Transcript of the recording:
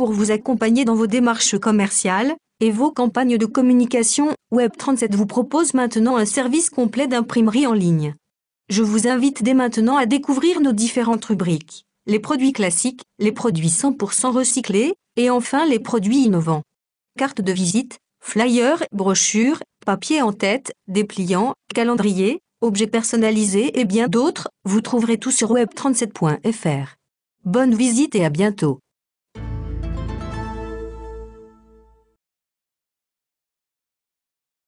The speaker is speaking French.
pour vous accompagner dans vos démarches commerciales et vos campagnes de communication, Web37 vous propose maintenant un service complet d'imprimerie en ligne. Je vous invite dès maintenant à découvrir nos différentes rubriques, les produits classiques, les produits 100% recyclés, et enfin les produits innovants. Cartes de visite, flyers, brochures, papier en tête, dépliants, calendrier, objets personnalisés et bien d'autres, vous trouverez tout sur web37.fr. Bonne visite et à bientôt.